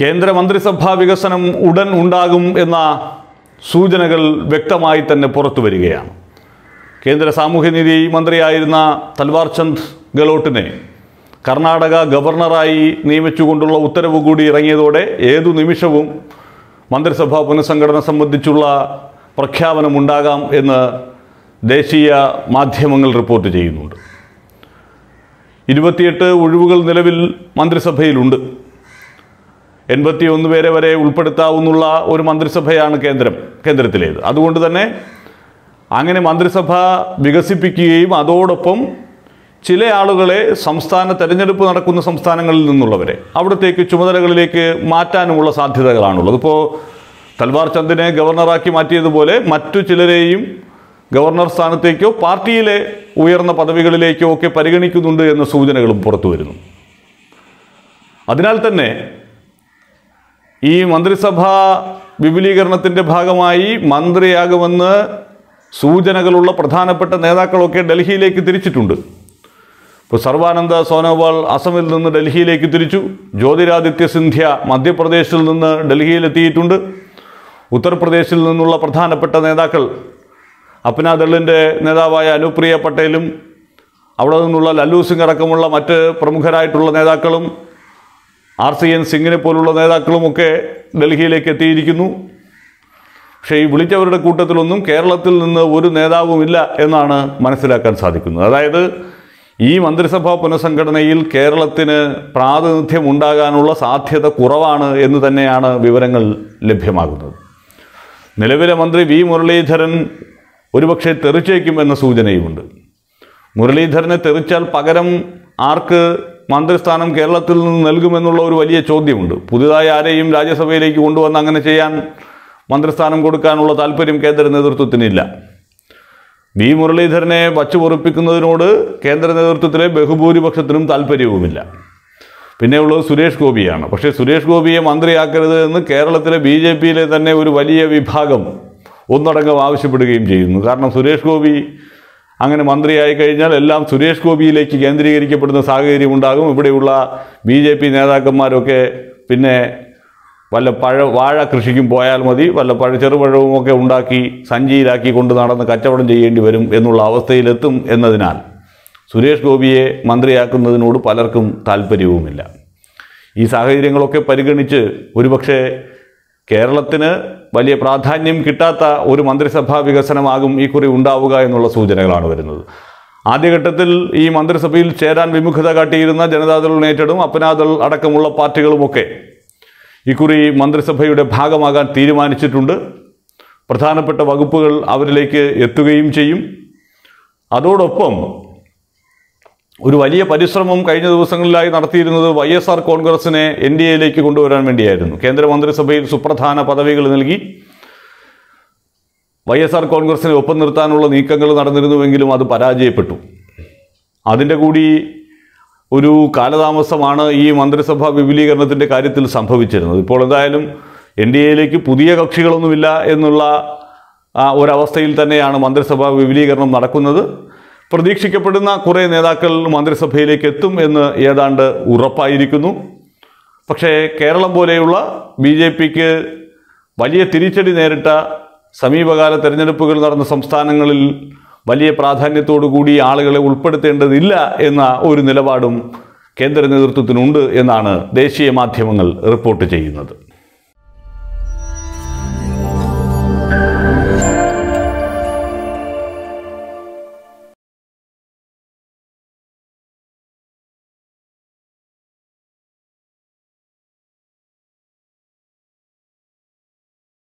കേന്ദ്രമന്ത്രിസഭാ വികസനം ഉടൻ ഉണ്ടാകും എന്ന സൂചനകൾ വ്യക്തമായി തന്നെ പുറത്തു വരികയാണ് കേന്ദ്ര സാമൂഹ്യനീതി മന്ത്രിയായിരുന്ന തൽവാർ ചന്ദ് ഗെലോട്ടിനെ കർണാടക ഗവർണറായി നിയമിച്ചുകൊണ്ടുള്ള ഉത്തരവ് കൂടി ഇറങ്ങിയതോടെ ഏതു നിമിഷവും മന്ത്രിസഭാ പുനഃസംഘടന സംബന്ധിച്ചുള്ള പ്രഖ്യാപനമുണ്ടാകാം എന്ന് ദേശീയ മാധ്യമങ്ങൾ റിപ്പോർട്ട് ചെയ്യുന്നുണ്ട് ഇരുപത്തിയെട്ട് ഒഴിവുകൾ നിലവിൽ മന്ത്രിസഭയിലുണ്ട് ഒന്ന് പേരെ വരെ ഉൾപ്പെടുത്താവുന്ന ഒരു മന്ത്രിസഭയാണ് കേന്ദ്രം കേന്ദ്രത്തിലേത് അതുകൊണ്ട് തന്നെ അങ്ങനെ മന്ത്രിസഭ വികസിപ്പിക്കുകയും അതോടൊപ്പം ചില ആളുകളെ സംസ്ഥാന തെരഞ്ഞെടുപ്പ് നടക്കുന്ന സംസ്ഥാനങ്ങളിൽ നിന്നുള്ളവരെ അവിടത്തേക്ക് ചുമതലകളിലേക്ക് മാറ്റാനുമുള്ള സാധ്യതകളാണുള്ളത് ഇപ്പോൾ തൽവാർ ചന്ദിനെ ഗവർണറാക്കി മാറ്റിയതുപോലെ മറ്റു ചിലരെയും ഗവർണർ സ്ഥാനത്തേക്കോ പാർട്ടിയിലെ ഉയർന്ന പദവികളിലേക്കോ ഒക്കെ പരിഗണിക്കുന്നുണ്ട് എന്ന സൂചനകളും പുറത്തു വരുന്നു അതിനാൽ തന്നെ ഈ മന്ത്രിസഭാ വിപുലീകരണത്തിൻ്റെ ഭാഗമായി മന്ത്രിയാകുമെന്ന് സൂചനകളുള്ള പ്രധാനപ്പെട്ട നേതാക്കളൊക്കെ ഡൽഹിയിലേക്ക് തിരിച്ചിട്ടുണ്ട് ഇപ്പോൾ സർവാനന്ദ സോനോവാൾ അസമിൽ നിന്ന് ഡൽഹിയിലേക്ക് തിരിച്ചു ജ്യോതിരാദിത്യ സിന്ധ്യ മധ്യപ്രദേശിൽ നിന്ന് ഡൽഹിയിലെത്തിയിട്ടുണ്ട് ഉത്തർപ്രദേശിൽ നിന്നുള്ള പ്രധാനപ്പെട്ട നേതാക്കൾ അപ്നാദളിൻ്റെ നേതാവായ അനുപ്രിയ പട്ടേലും അവിടെ നിന്നുള്ള ലല്ലു സിംഗ് അടക്കമുള്ള മറ്റ് പ്രമുഖരായിട്ടുള്ള നേതാക്കളും ആർ സി എൻ സിംഗിനെ പോലുള്ള നേതാക്കളുമൊക്കെ ഡൽഹിയിലേക്ക് എത്തിയിരിക്കുന്നു പക്ഷേ ഈ വിളിച്ചവരുടെ കൂട്ടത്തിലൊന്നും കേരളത്തിൽ നിന്ന് ഒരു നേതാവുമില്ല എന്നാണ് മനസ്സിലാക്കാൻ സാധിക്കുന്നത് അതായത് ഈ മന്ത്രിസഭാ പുനഃസംഘടനയിൽ കേരളത്തിന് പ്രാതിനിധ്യം ഉണ്ടാകാനുള്ള സാധ്യത കുറവാണ് എന്ന് തന്നെയാണ് വിവരങ്ങൾ ലഭ്യമാകുന്നത് നിലവിലെ മന്ത്രി വി മുരളീധരൻ ഒരുപക്ഷെ തെറിച്ചേക്കും എന്ന സൂചനയുമുണ്ട് മുരളീധരനെ തെറിച്ചാൽ പകരം ആർക്ക് മന്ത്രിസ്ഥാനം കേരളത്തിൽ നിന്ന് നൽകുമെന്നുള്ള ഒരു വലിയ ചോദ്യമുണ്ട് പുതുതായി ആരെയും രാജ്യസഭയിലേക്ക് കൊണ്ടുവന്ന് അങ്ങനെ ചെയ്യാൻ മന്ത്രിസ്ഥാനം കൊടുക്കാനുള്ള താല്പര്യം കേന്ദ്ര നേതൃത്വത്തിനില്ല വി മുരളീധരനെ വച്ചുപൊറിപ്പിക്കുന്നതിനോട് കേന്ദ്ര നേതൃത്വത്തിലെ ബഹുഭൂരിപക്ഷത്തിനും താല്പര്യവുമില്ല പിന്നെയുള്ളത് സുരേഷ് ഗോപിയാണ് പക്ഷേ സുരേഷ് ഗോപിയെ മന്ത്രിയാക്കരുത് എന്ന് കേരളത്തിലെ ബി ജെ പിയിലെ തന്നെ ഒരു വലിയ വിഭാഗം ഒന്നടങ്കം ആവശ്യപ്പെടുകയും ചെയ്യുന്നു കാരണം സുരേഷ് ഗോപി അങ്ങനെ മന്ത്രിയായി കഴിഞ്ഞാൽ എല്ലാം സുരേഷ് ഗോപിയിലേക്ക് കേന്ദ്രീകരിക്കപ്പെടുന്ന സാഹചര്യം ഉണ്ടാകും ഇവിടെയുള്ള ബി ജെ പി നേതാക്കന്മാരൊക്കെ പിന്നെ വല്ല പഴ വാഴ കൃഷിക്കും പോയാൽ മതി വല്ല പഴ ചെറുപഴവും ഒക്കെ ഉണ്ടാക്കി സഞ്ചിയിലാക്കി കൊണ്ട് നടന്ന് കച്ചവടം ചെയ്യേണ്ടി വരും എന്നുള്ള അവസ്ഥയിലെത്തും എന്നതിനാൽ സുരേഷ് ഗോപിയെ മന്ത്രിയാക്കുന്നതിനോട് പലർക്കും താല്പര്യവുമില്ല ഈ സാഹചര്യങ്ങളൊക്കെ പരിഗണിച്ച് ഒരുപക്ഷെ കേരളത്തിന് വലിയ പ്രാധാന്യം കിട്ടാത്ത ഒരു മന്ത്രിസഭാ വികസനമാകും ഈ കുറി ഉണ്ടാവുക എന്നുള്ള സൂചനകളാണ് വരുന്നത് ആദ്യഘട്ടത്തിൽ ഈ മന്ത്രിസഭയിൽ ചേരാൻ വിമുഖത കാട്ടിയിരുന്ന ജനതാദൾ യുണൈറ്റഡും അപ്പനാദൾ അടക്കമുള്ള പാർട്ടികളുമൊക്കെ ഇക്കുറി മന്ത്രിസഭയുടെ ഭാഗമാകാൻ തീരുമാനിച്ചിട്ടുണ്ട് പ്രധാനപ്പെട്ട വകുപ്പുകൾ അവരിലേക്ക് എത്തുകയും ചെയ്യും അതോടൊപ്പം ഒരു വലിയ പരിശ്രമം കഴിഞ്ഞ ദിവസങ്ങളിലായി നടത്തിയിരുന്നത് വൈ എസ് ആർ കോൺഗ്രസിനെ എൻ ഡി എയിലേക്ക് കൊണ്ടുവരാൻ വേണ്ടിയായിരുന്നു കേന്ദ്രമന്ത്രിസഭയിൽ സുപ്രധാന പദവികൾ നൽകി വൈ എസ് ആർ കോൺഗ്രസിനെ ഒപ്പം നിർത്താനുള്ള നീക്കങ്ങൾ നടന്നിരുന്നുവെങ്കിലും അത് പരാജയപ്പെട്ടു അതിൻ്റെ കൂടി ഒരു കാലതാമസമാണ് ഈ മന്ത്രിസഭാ വിപുലീകരണത്തിൻ്റെ കാര്യത്തിൽ സംഭവിച്ചിരുന്നത് ഇപ്പോൾ എന്തായാലും എൻ ഡി എയിലേക്ക് പുതിയ കക്ഷികളൊന്നുമില്ല എന്നുള്ള ഒരവസ്ഥയിൽ തന്നെയാണ് മന്ത്രിസഭാ വിപുലീകരണം നടക്കുന്നത് പ്രതീക്ഷിക്കപ്പെടുന്ന കുറേ നേതാക്കൾ മന്ത്രിസഭയിലേക്ക് എത്തും എന്ന് ഏതാണ്ട് ഉറപ്പായിരിക്കുന്നു പക്ഷേ കേരളം പോലെയുള്ള ബി ജെ പിക്ക് വലിയ തിരിച്ചടി നേരിട്ട സമീപകാല തെരഞ്ഞെടുപ്പുകൾ നടന്ന സംസ്ഥാനങ്ങളിൽ വലിയ പ്രാധാന്യത്തോടു കൂടി ആളുകളെ ഉൾപ്പെടുത്തേണ്ടതില്ല എന്ന ഒരു നിലപാടും കേന്ദ്ര നേതൃത്വത്തിനുണ്ട് എന്നാണ് ദേശീയ മാധ്യമങ്ങൾ റിപ്പോർട്ട് ചെയ്യുന്നത്